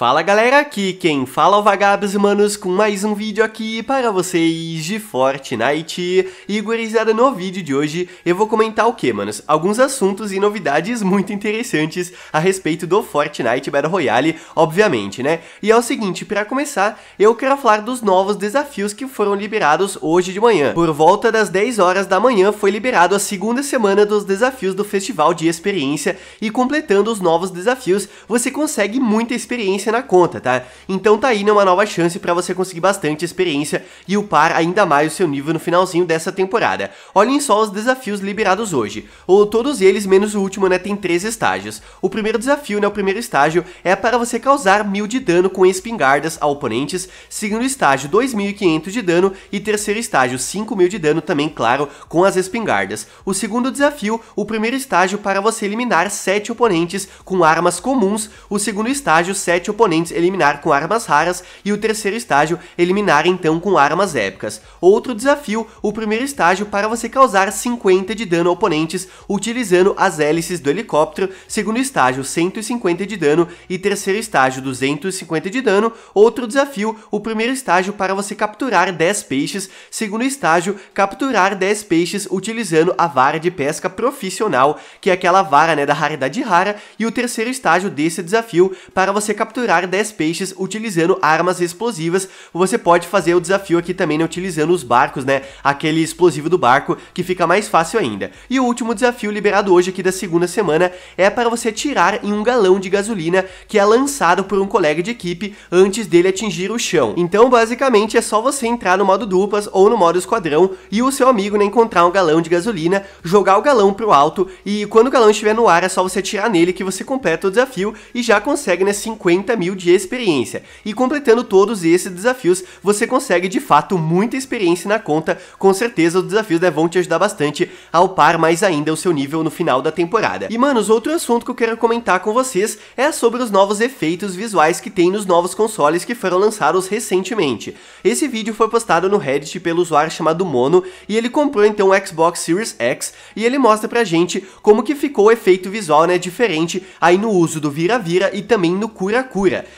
Fala galera, aqui quem fala é o Vagabos Manos com mais um vídeo aqui para vocês de Fortnite. E gurizada, no vídeo de hoje eu vou comentar o que, manos? Alguns assuntos e novidades muito interessantes a respeito do Fortnite Battle Royale, obviamente, né? E é o seguinte, para começar, eu quero falar dos novos desafios que foram liberados hoje de manhã. Por volta das 10 horas da manhã foi liberado a segunda semana dos desafios do Festival de Experiência e completando os novos desafios você consegue muita experiência na conta, tá? Então tá aí né, uma nova chance para você conseguir bastante experiência e upar ainda mais o seu nível no finalzinho dessa temporada. Olhem só os desafios liberados hoje. Ou todos eles, menos o último, né, tem três estágios. O primeiro desafio, né, o primeiro estágio é para você causar mil de dano com espingardas a oponentes, segundo estágio 2.500 de dano e terceiro estágio 5.000 de dano também, claro, com as espingardas. O segundo desafio, o primeiro estágio para você eliminar 7 oponentes com armas comuns, o segundo estágio 7 oponentes oponentes eliminar com armas raras e o terceiro estágio eliminar então com armas épicas. Outro desafio, o primeiro estágio para você causar 50 de dano a oponentes utilizando as hélices do helicóptero, segundo estágio 150 de dano e terceiro estágio 250 de dano. Outro desafio, o primeiro estágio para você capturar 10 peixes, segundo estágio capturar 10 peixes utilizando a vara de pesca profissional, que é aquela vara né, da raridade rara, e o terceiro estágio desse desafio para você capturar capturar 10 peixes utilizando armas explosivas. Você pode fazer o desafio aqui também né, utilizando os barcos, né? Aquele explosivo do barco que fica mais fácil ainda. E o último desafio liberado hoje aqui da segunda semana é para você tirar em um galão de gasolina que é lançado por um colega de equipe antes dele atingir o chão. Então, basicamente, é só você entrar no modo duplas ou no modo esquadrão e o seu amigo né, encontrar um galão de gasolina, jogar o galão pro alto e quando o galão estiver no ar é só você tirar nele que você completa o desafio e já consegue né, 50 50 mil de experiência. E completando todos esses desafios, você consegue de fato muita experiência na conta. Com certeza os desafios né, vão te ajudar bastante a upar mais ainda o seu nível no final da temporada. E manos, outro assunto que eu quero comentar com vocês é sobre os novos efeitos visuais que tem nos novos consoles que foram lançados recentemente. Esse vídeo foi postado no Reddit pelo usuário chamado Mono e ele comprou então o Xbox Series X e ele mostra pra gente como que ficou o efeito visual né, diferente aí no uso do vira-vira e também no cura-cura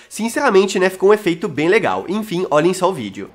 Sinceramente, né, ficou um efeito bem legal. Enfim, olhem só o vídeo.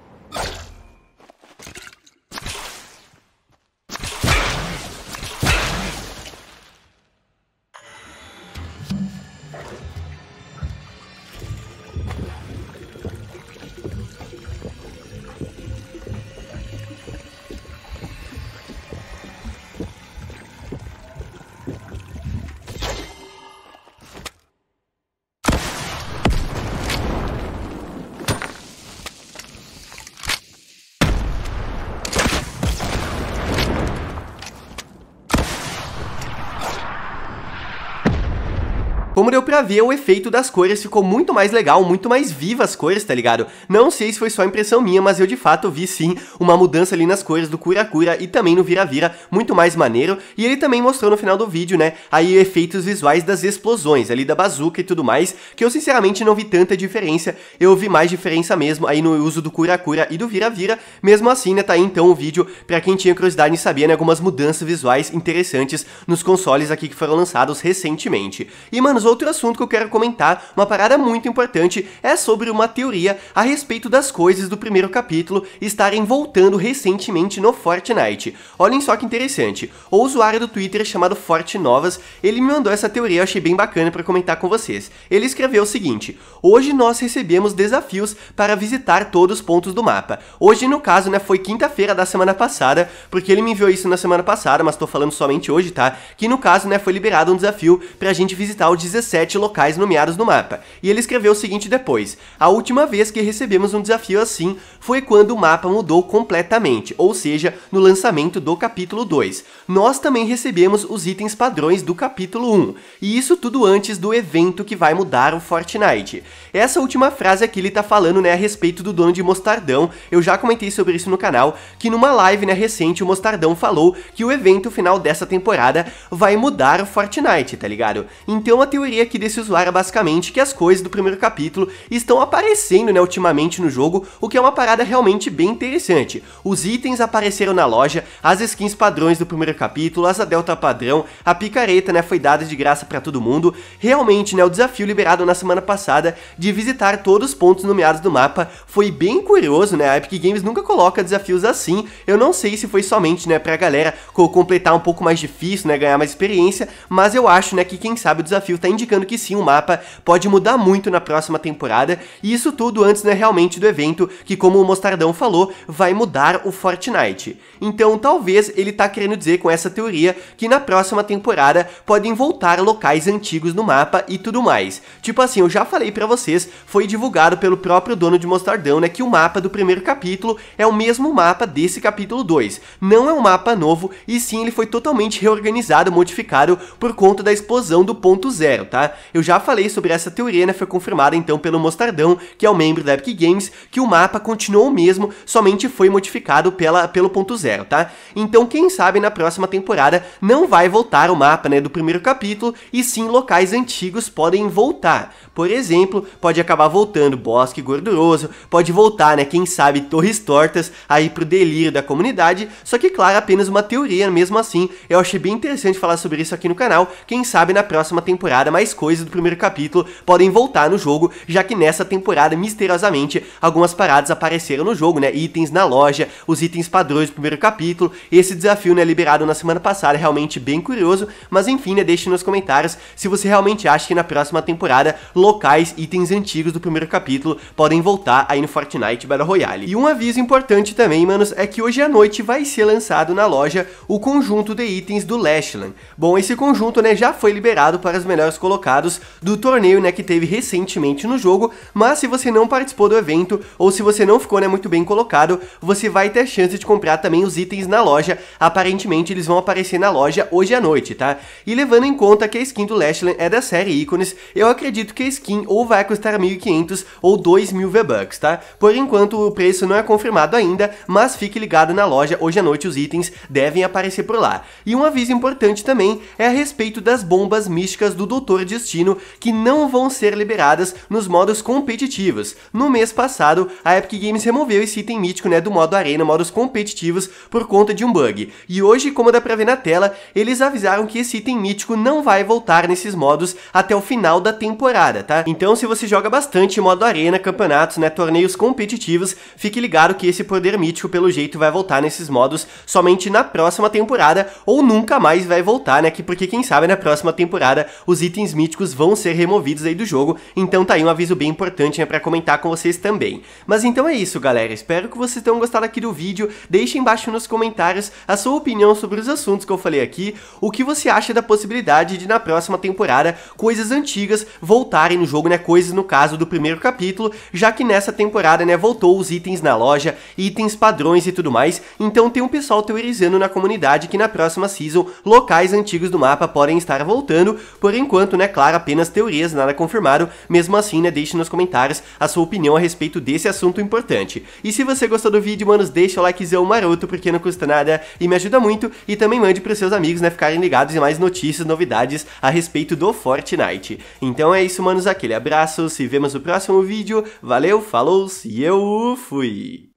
como deu pra ver, o efeito das cores ficou muito mais legal, muito mais viva as cores, tá ligado? Não sei se foi só impressão minha, mas eu de fato vi sim uma mudança ali nas cores do Cura-Cura e também no Vira-Vira, muito mais maneiro. E ele também mostrou no final do vídeo, né, aí efeitos visuais das explosões ali da bazuca e tudo mais, que eu sinceramente não vi tanta diferença, eu vi mais diferença mesmo aí no uso do Cura-Cura e do Vira-Vira. Mesmo assim, né, tá aí então o vídeo pra quem tinha curiosidade em saber, né, algumas mudanças visuais interessantes nos consoles aqui que foram lançados recentemente. E, mano, os outro assunto que eu quero comentar, uma parada muito importante, é sobre uma teoria a respeito das coisas do primeiro capítulo estarem voltando recentemente no Fortnite. Olhem só que interessante, o usuário do Twitter chamado Fortnovas, ele me mandou essa teoria, eu achei bem bacana para comentar com vocês. Ele escreveu o seguinte, hoje nós recebemos desafios para visitar todos os pontos do mapa. Hoje, no caso, né, foi quinta-feira da semana passada, porque ele me enviou isso na semana passada, mas tô falando somente hoje, tá? Que no caso, né, foi liberado um desafio pra gente visitar o 16 17 locais nomeados no mapa, e ele escreveu o seguinte depois: A última vez que recebemos um desafio assim foi quando o mapa mudou completamente, ou seja, no lançamento do capítulo 2. Nós também recebemos os itens padrões do capítulo 1, e isso tudo antes do evento que vai mudar o Fortnite. Essa última frase aqui ele tá falando, né, a respeito do dono de Mostardão, eu já comentei sobre isso no canal, que numa live, né, recente, o Mostardão falou que o evento final dessa temporada vai mudar o Fortnite, tá ligado? Então a teoria teoria aqui desse usuário é basicamente que as coisas do primeiro capítulo estão aparecendo né, ultimamente no jogo, o que é uma parada realmente bem interessante. Os itens apareceram na loja, as skins padrões do primeiro capítulo, as Delta padrão, a picareta né, foi dada de graça para todo mundo. Realmente, né, o desafio liberado na semana passada de visitar todos os pontos nomeados do mapa foi bem curioso, né? A Epic Games nunca coloca desafios assim. Eu não sei se foi somente, né, pra galera completar um pouco mais difícil, né, ganhar mais experiência, mas eu acho, né, que quem sabe o desafio tá em indicando que sim, o mapa pode mudar muito na próxima temporada, e isso tudo antes né, realmente do evento, que como o Mostardão falou, vai mudar o Fortnite. Então talvez ele tá querendo dizer com essa teoria que na próxima temporada podem voltar locais antigos no mapa e tudo mais. Tipo assim, eu já falei para vocês, foi divulgado pelo próprio dono de Mostardão, né, que o mapa do primeiro capítulo é o mesmo mapa desse capítulo 2. Não é um mapa novo, e sim ele foi totalmente reorganizado, modificado por conta da explosão do ponto zero tá? Eu já falei sobre essa teoria, né? Foi confirmada então pelo Mostardão, que é um membro da Epic Games, que o mapa continuou o mesmo, somente foi modificado pela, pelo ponto zero, tá? Então, quem sabe na próxima temporada não vai voltar o mapa, né, do primeiro capítulo, e sim locais antigos podem voltar. Por exemplo, pode acabar voltando Bosque Gorduroso, pode voltar, né, quem sabe Torres Tortas, aí pro delírio da comunidade, só que, claro, apenas uma teoria, mesmo assim, eu achei bem interessante falar sobre isso aqui no canal, quem sabe na próxima temporada, mais coisas do primeiro capítulo podem voltar no jogo, já que nessa temporada, misteriosamente, algumas paradas apareceram no jogo, né? Itens na loja, os itens padrões do primeiro capítulo. Esse desafio, né, liberado na semana passada, é realmente bem curioso, mas enfim, né, deixe nos comentários se você realmente acha que na próxima temporada locais, itens antigos do primeiro capítulo podem voltar aí no Fortnite Battle Royale. E um aviso importante também, manos, é que hoje à noite vai ser lançado na loja o conjunto de itens do Lashland. Bom, esse conjunto, né, já foi liberado para as melhores colocados do torneio né, que teve recentemente no jogo, mas se você não participou do evento ou se você não ficou né, muito bem colocado, você vai ter a chance de comprar também os itens na loja, aparentemente eles vão aparecer na loja hoje à noite, tá? E levando em conta que a skin do Lashland é da série Ícones, eu acredito que a skin ou vai custar 1.500 ou 2.000 V-Bucks, tá? Por enquanto o preço não é confirmado ainda, mas fique ligado na loja, hoje à noite os itens devem aparecer por lá. E um aviso importante também é a respeito das bombas místicas do Doutor fator destino que não vão ser liberadas nos modos competitivos. No mês passado, a Epic Games removeu esse item mítico né, do modo Arena, modos competitivos, por conta de um bug. E hoje, como dá pra ver na tela, eles avisaram que esse item mítico não vai voltar nesses modos até o final da temporada, tá? Então, se você joga bastante modo Arena, campeonatos, né, torneios competitivos, fique ligado que esse poder mítico, pelo jeito, vai voltar nesses modos somente na próxima temporada ou nunca mais vai voltar, né? Que porque quem sabe na próxima temporada os itens itens míticos vão ser removidos aí do jogo, então tá aí um aviso bem importante né, pra comentar com vocês também. Mas então é isso, galera. Espero que vocês tenham gostado aqui do vídeo. Deixe embaixo nos comentários a sua opinião sobre os assuntos que eu falei aqui, o que você acha da possibilidade de na próxima temporada coisas antigas voltarem no jogo, né? Coisas no caso do primeiro capítulo, já que nessa temporada, né, voltou os itens na loja, itens padrões e tudo mais. Então tem um pessoal teorizando na comunidade que na próxima season locais antigos do mapa podem estar voltando. Por enquanto, é né, claro, apenas teorias, nada confirmado. Mesmo assim, né, deixe nos comentários a sua opinião a respeito desse assunto importante. E se você gostou do vídeo, manos, deixa o likezão maroto, porque não custa nada e me ajuda muito. E também mande pros seus amigos, né, ficarem ligados em mais notícias, novidades a respeito do Fortnite. Então é isso, manos, aquele abraço, se vemos no próximo vídeo. Valeu, falou, e eu fui!